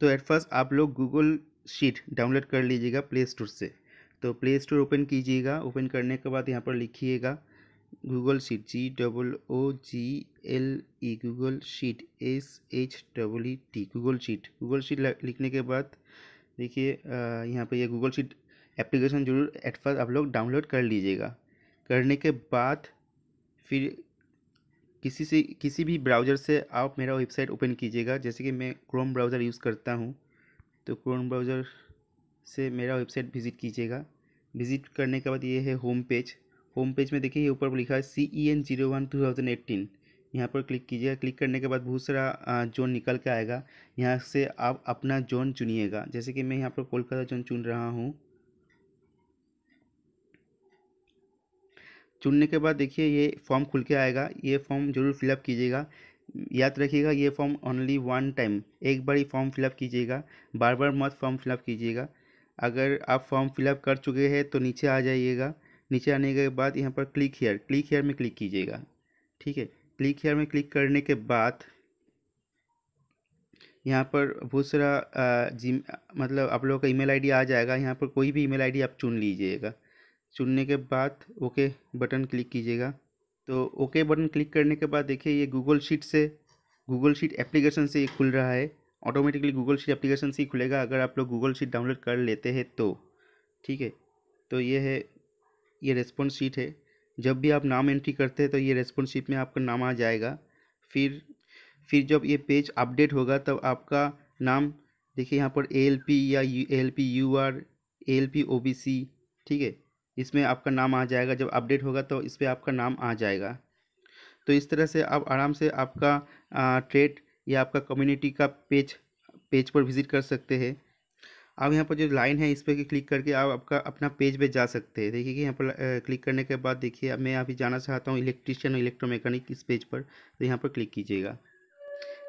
तो eight first आप लोग गूगल शीट डाउनलोड कर लीजिएगा प्ले स्टोर से तो प्ले स्टोर ओपन कीजिएगा ओपन करने के बाद यहाँ पर लिखिएगा Google Sheet G double O G L E Google Sheet S H double E T Google Sheet Google Sheet लिखने के बाद देखिए यहाँ पर ये यह गूगल शीट एप्लीकेशन जरूर एट फर्स्ट आप लोग डाउनलोड कर लीजिएगा करने के बाद फिर किसी से किसी भी ब्राउज़र से आप मेरा वेबसाइट ओपन कीजिएगा जैसे कि मैं क्रोम ब्राउज़र यूज़ करता हूँ तो क्रोम ब्राउज़र से मेरा वेबसाइट विज़िट कीजिएगा विज़िट करने के बाद ये है होम पेज होम पेज में देखिए ऊपर लिखा है C E N zero one two thousand eighteen यहाँ पर क्लिक कीजिएगा क्लिक करने के बाद बहुत सारा जोन निकल के आएगा यहाँ से आप अपना जोन चुनिएगा जैसे कि मैं यहाँ पर कोलकाता जोन चुन रहा हूँ चुनने के बाद देखिए ये फॉर्म खुल के आएगा ये फॉर्म जरूर फिलअप कीजिएगा याद रखिएगा ये फॉर्म ओनली वन टाइम एक बार ही फॉर्म फिलअप कीजिएगा बार बार मत फॉर्म फिलअप कीजिएगा अगर आप फॉर्म फिलअप कर चुके हैं तो नीचे आ जाइएगा नीचे आने के बाद यहाँ पर क्लिक हेयर क्लिक हेयर में क्लिक कीजिएगा ठीक है क्लिक हेयर में क्लिक करने के बाद यहाँ पर बहुत सारा जी मतलब आप लोगों का ईमेल आईडी आ जाएगा यहाँ पर कोई भी ईमेल आईडी आप चुन लीजिएगा चुनने के बाद ओके बटन क्लिक कीजिएगा तो ओके बटन क्लिक करने के बाद देखिए ये गूगल शीट से गूगल शीट एप्लीकेशन से ये खुल रहा है ऑटोमेटिकली गूगल शीट एप्लीकेशन से ही खुलेगा अगर आप लोग गूगल शीट डाउनलोड कर लेते हैं तो ठीक है तो ये है ये रेस्पॉन्स शीट है जब भी आप नाम एंट्री करते हैं तो ये रेस्पॉन्स शीट में आपका नाम आ जाएगा फिर फिर जब ये पेज अपडेट होगा तब आपका नाम देखिए यहाँ पर ए या U L P U R A L P O B C ठीक है इसमें आपका नाम आ जाएगा जब अपडेट होगा तो इस पर आपका नाम आ जाएगा तो इस तरह से आप आराम से आपका ट्रेड या आपका कम्युनिटी का पेज पेज पर विज़िट कर सकते हैं आप यहाँ पर जो लाइन है इस पर क्लिक करके आप आपका अपना पेज पे जा सकते हैं देखिए कि यहाँ पर क्लिक करने के बाद देखिए अब मैं अभी जाना चाहता हूँ इलेक्ट्रिशियन और इलेक्ट्रोमेकेनिक इस पेज पर तो यहाँ पर क्लिक कीजिएगा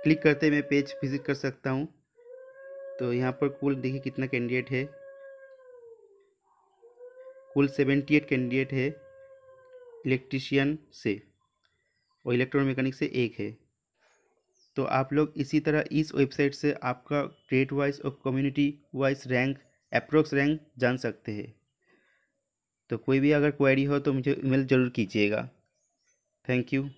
क्लिक करते मैं पेज विज़िट कर सकता हूँ तो यहाँ पर कुल देखिए कितना कैंडिडेट है कुल सेवेंटी एट कैंडिडेट है इलेक्ट्रीशियन से और इलेक्ट्रॉनिक से एक है तो आप लोग इसी तरह इस वेबसाइट से आपका ग्रेड वाइज और community wise rank approx rank जान सकते हैं तो कोई भी अगर क्वेरी हो तो मुझे ईमेल ज़रूर कीजिएगा थैंक यू